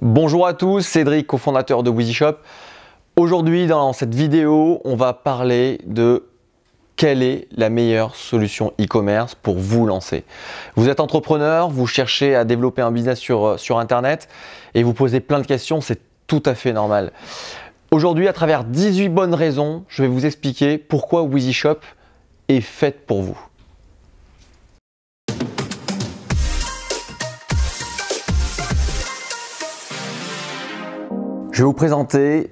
Bonjour à tous, Cédric, cofondateur de WeezyShop. Aujourd'hui, dans cette vidéo, on va parler de quelle est la meilleure solution e-commerce pour vous lancer. Vous êtes entrepreneur, vous cherchez à développer un business sur, euh, Internet et vous posez plein de questions, c'est tout à fait normal. Aujourd'hui, à travers 18 bonnes raisons, je vais vous expliquer pourquoi WeezyShop est faite pour vous. Je vais vous présenter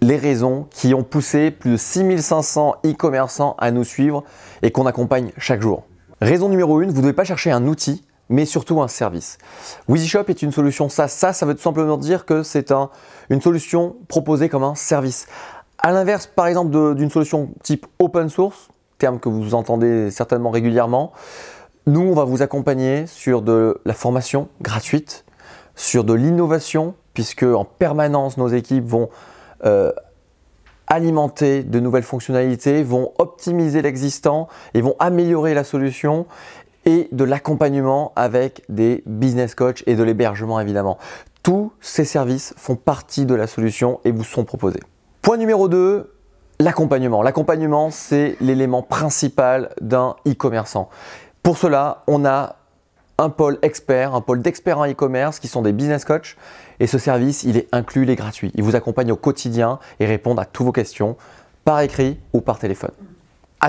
les raisons qui ont poussé plus de 6500 e-commerçants à nous suivre et qu'on accompagne chaque jour. Raison numéro 1, vous ne devez pas chercher un outil, mais surtout un service. shop est une solution Ça, Ça, ça veut tout simplement dire que c'est un, une solution proposée comme un service. À l'inverse, par exemple, d'une solution type open source, terme que vous entendez certainement régulièrement, nous, on va vous accompagner sur de la formation gratuite, sur de l'innovation puisque en permanence, nos équipes vont euh, alimenter de nouvelles fonctionnalités, vont optimiser l'existant et vont améliorer la solution et de l'accompagnement avec des business coachs et de l'hébergement évidemment. Tous ces services font partie de la solution et vous sont proposés. Point numéro 2, l'accompagnement. L'accompagnement, c'est l'élément principal d'un e-commerçant. Pour cela, on a un pôle expert, un pôle d'experts en e-commerce qui sont des business coachs. Et ce service, il est inclus, il est gratuit. Il vous accompagne au quotidien et répond à toutes vos questions par écrit ou par téléphone.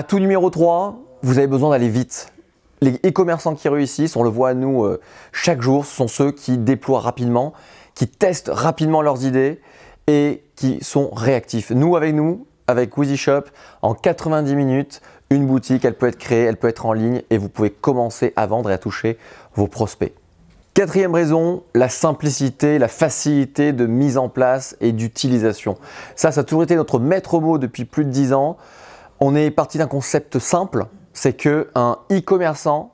tout numéro 3, vous avez besoin d'aller vite. Les e-commerçants qui réussissent, on le voit à nous euh, chaque jour, ce sont ceux qui déploient rapidement, qui testent rapidement leurs idées et qui sont réactifs. Nous, avec nous, avec Shop, en 90 minutes, une boutique, elle peut être créée, elle peut être en ligne et vous pouvez commencer à vendre et à toucher vos prospects. Quatrième raison, la simplicité, la facilité de mise en place et d'utilisation. Ça, ça a toujours été notre maître mot depuis plus de 10 ans. On est parti d'un concept simple, c'est qu'un e-commerçant,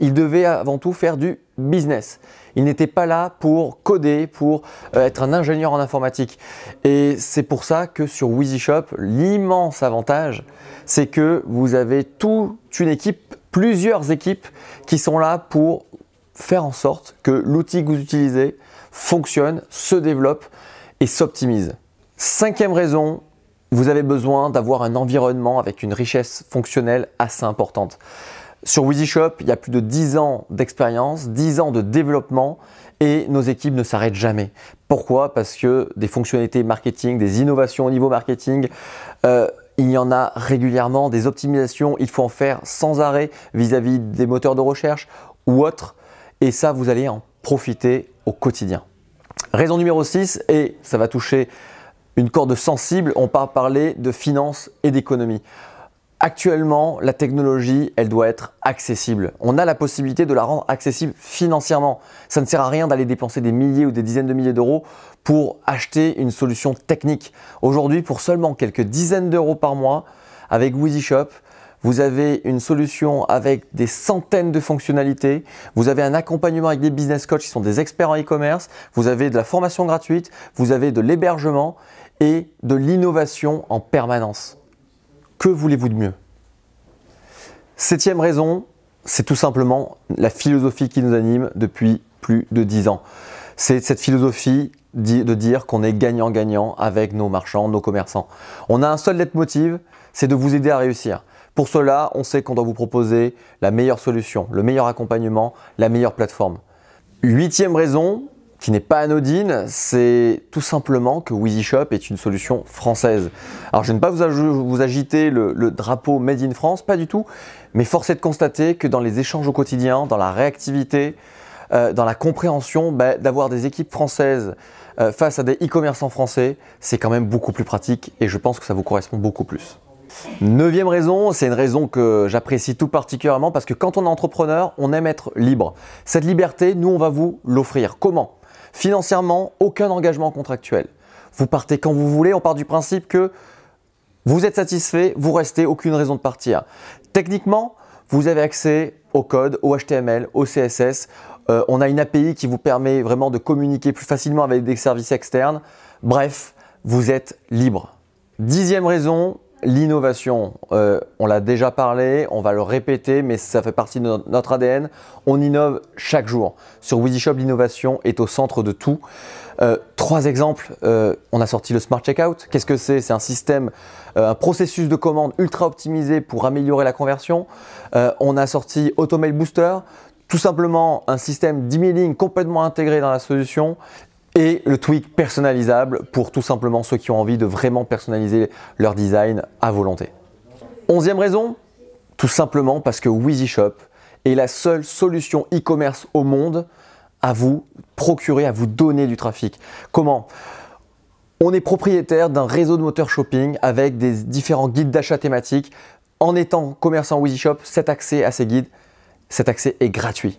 il devait avant tout faire du business. Il n'était pas là pour coder, pour euh, être un ingénieur en informatique. Et c'est pour ça que sur WheezyShop, l'immense avantage, c'est que vous avez toute une équipe, plusieurs équipes qui sont là pour faire en sorte que l'outil que vous utilisez fonctionne, se développe et s'optimise. Cinquième raison, vous avez besoin d'avoir un environnement avec une richesse fonctionnelle assez importante. Sur WeezyShop, il y a plus de 10 ans d'expérience, 10 ans de développement et nos équipes ne s'arrêtent jamais. Pourquoi Parce que des fonctionnalités marketing, des innovations au niveau marketing, euh, il y en a régulièrement, des optimisations, il faut en faire sans arrêt vis-à-vis des moteurs de recherche ou autres. Et ça, vous allez en profiter au quotidien. Raison numéro 6, et ça va toucher une corde sensible, on va parler de finance et d'économie. Actuellement, la technologie, elle doit être accessible. On a la possibilité de la rendre accessible financièrement. Ça ne sert à rien d'aller dépenser des milliers ou des dizaines de milliers d'euros pour acheter une solution technique. Aujourd'hui, pour seulement quelques dizaines d'euros par mois, avec Wheezy Shop, vous avez une solution avec des centaines de fonctionnalités, vous avez un accompagnement avec des business coachs qui sont des experts en e-commerce, vous avez de la formation gratuite, vous avez de l'hébergement et de l'innovation en permanence. Que voulez-vous de mieux Septième raison, c'est tout simplement la philosophie qui nous anime depuis plus de dix ans. C'est cette philosophie de dire qu'on est gagnant-gagnant avec nos marchands, nos commerçants. On a un seul leitmotiv, c'est de vous aider à réussir. Pour cela, on sait qu'on doit vous proposer la meilleure solution, le meilleur accompagnement, la meilleure plateforme. Huitième raison, qui n'est pas anodine, c'est tout simplement que Wheezy Shop est une solution française. Alors je ne vais pas vous, agiter le, drapeau Made in France, pas du tout, mais force est de constater que dans les échanges au quotidien, dans la réactivité, euh, dans la compréhension, bah, d'avoir des équipes françaises euh, face à des e-commerçants français, c'est quand même beaucoup plus pratique et je pense que ça vous correspond beaucoup plus. Neuvième raison, c'est une raison que j'apprécie tout particulièrement parce que quand on est entrepreneur, on aime être libre. Cette liberté, nous, on va vous l'offrir. Comment Financièrement, aucun engagement contractuel. Vous partez quand vous voulez, on part du principe que vous êtes satisfait, vous restez, aucune raison de partir. Techniquement, vous avez accès au code, au HTML, au CSS. Euh, on a une API qui vous permet vraiment de communiquer plus facilement avec des services externes. Bref, vous êtes libre. Dixième raison, L'innovation, euh, on l'a déjà parlé, on va le répéter, mais ça fait partie de notre ADN. On innove chaque jour. Sur Shop, l'innovation est au centre de tout. Euh, trois exemples. Euh, on a sorti le Smart Checkout. Qu'est-ce que c'est C'est un système, un processus de commande ultra optimisé pour améliorer la conversion. on a sorti Automail Booster tout simplement un système d'emailing complètement intégré dans la solution et le tweak personnalisable pour tout simplement ceux qui ont envie de vraiment personnaliser leur design à volonté. Onzième raison, tout simplement parce que Wheezy Shop est la seule solution e-commerce au monde à vous procurer, à vous donner du trafic. Comment On est propriétaire d'un réseau de moteurs shopping avec des différents guides d'achat thématiques. En étant commerçant Wheezy Shop, cet accès à ces guides, cet accès est gratuit.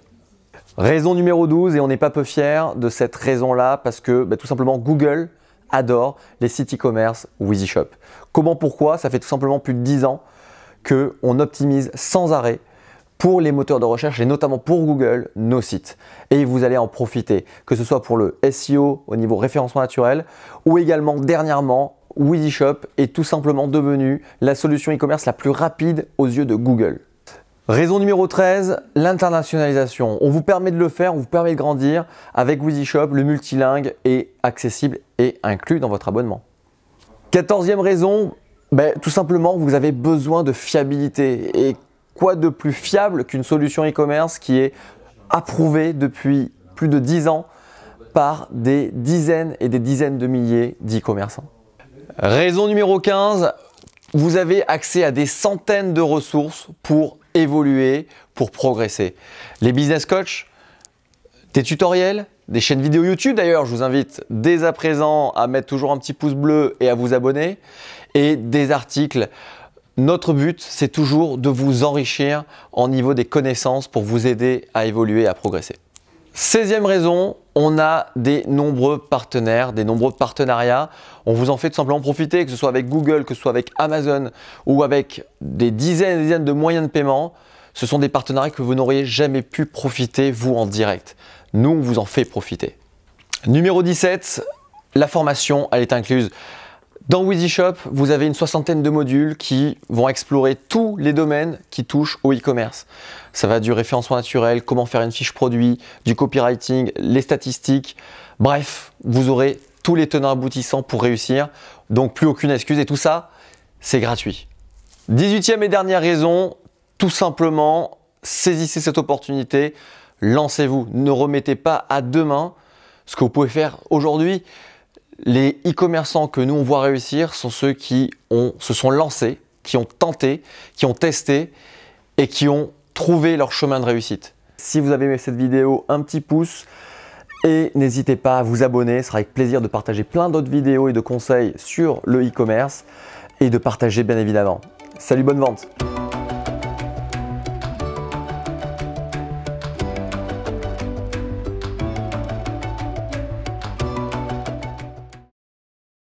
Raison numéro 12, et on n'est pas peu fier de cette raison-là, parce que bah, tout simplement Google adore les sites e-commerce ou Comment, pourquoi Ça fait tout simplement plus de 10 ans qu'on optimise sans arrêt pour les moteurs de recherche et notamment pour Google nos sites. Et vous allez en profiter, que ce soit pour le SEO au niveau référencement naturel ou également dernièrement, EasyShop est tout simplement devenu la solution e-commerce la plus rapide aux yeux de Google. Raison numéro 13, l'internationalisation. On vous permet de le faire, on vous permet de grandir avec Shop, le multilingue est accessible et inclus dans votre abonnement. Quatorzième raison, ben, tout simplement, vous avez besoin de fiabilité. Et quoi de plus fiable qu'une solution e-commerce qui est approuvée depuis plus de 10 ans par des dizaines et des dizaines de milliers d'e-commerçants Raison numéro 15, vous avez accès à des centaines de ressources pour évoluer, pour progresser. Les business coachs, des tutoriels, des chaînes vidéo YouTube d'ailleurs, je vous invite dès à présent à mettre toujours un petit pouce bleu et à vous abonner, et des articles. Notre but, c'est toujours de vous enrichir en niveau des connaissances pour vous aider à évoluer et à progresser. 16 raison, on a des nombreux partenaires, des nombreux partenariats. On vous en fait tout simplement profiter, que ce soit avec Google, que ce soit avec Amazon ou avec des dizaines et des dizaines de moyens de paiement. Ce sont des partenariats que vous n'auriez jamais pu profiter, vous, en direct. Nous, on vous en fait profiter. Numéro 17, la formation, elle est incluse dans Wheezy vous avez une soixantaine de modules qui vont explorer tous les domaines qui touchent au e-commerce. Ça va du référencement naturel, comment faire une fiche produit, du copywriting, les statistiques. Bref, vous aurez tous les tenants aboutissants pour réussir. Donc plus aucune excuse et tout ça, c'est gratuit. 18e et dernière raison, tout simplement, saisissez cette opportunité, lancez-vous, ne remettez pas à demain ce que vous pouvez faire aujourd'hui. Les e-commerçants que nous on voit réussir sont ceux qui se sont lancés, qui ont tenté, qui ont testé et qui ont trouvé leur chemin de réussite. Si vous avez aimé cette vidéo, un petit pouce et n'hésitez pas à vous abonner. Ce sera avec plaisir de partager plein d'autres vidéos et de conseils sur le e-commerce et de partager bien évidemment. Salut, bonne vente